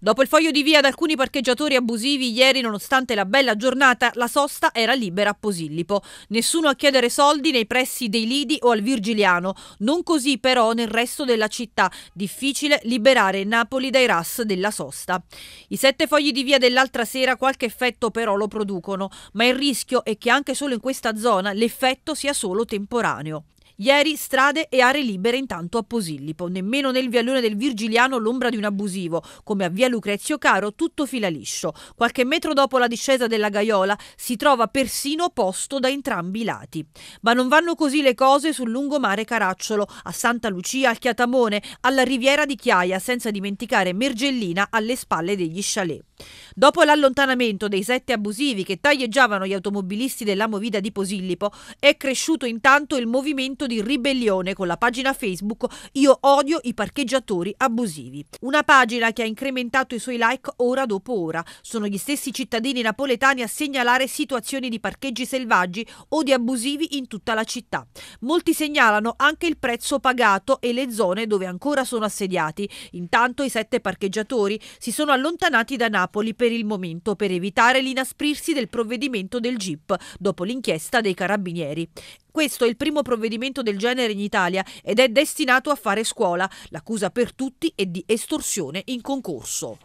Dopo il foglio di via ad alcuni parcheggiatori abusivi ieri, nonostante la bella giornata, la sosta era libera a Posillipo. Nessuno a chiedere soldi nei pressi dei Lidi o al Virgiliano. Non così però nel resto della città. Difficile liberare Napoli dai ras della sosta. I sette fogli di via dell'altra sera qualche effetto però lo producono, ma il rischio è che anche solo in questa zona l'effetto sia solo temporaneo. Ieri strade e aree libere intanto a Posillipo, nemmeno nel vialone del Virgiliano l'ombra di un abusivo, come a via Lucrezio Caro tutto fila liscio. Qualche metro dopo la discesa della Gaiola si trova persino posto da entrambi i lati. Ma non vanno così le cose sul lungomare Caracciolo, a Santa Lucia, al Chiatamone, alla riviera di Chiaia, senza dimenticare Mergellina alle spalle degli chalet. Dopo l'allontanamento dei sette abusivi che taglieggiavano gli automobilisti dell'Amovida di Posillipo, è cresciuto intanto il movimento di ribellione con la pagina Facebook Io odio i parcheggiatori abusivi. Una pagina che ha incrementato i suoi like ora dopo ora. Sono gli stessi cittadini napoletani a segnalare situazioni di parcheggi selvaggi o di abusivi in tutta la città. Molti segnalano anche il prezzo pagato e le zone dove ancora sono assediati. Intanto i sette parcheggiatori si sono allontanati da Napoli Napoli per il momento per evitare l'inasprirsi del provvedimento del GIP dopo l'inchiesta dei carabinieri. Questo è il primo provvedimento del genere in Italia ed è destinato a fare scuola. L'accusa per tutti è di estorsione in concorso.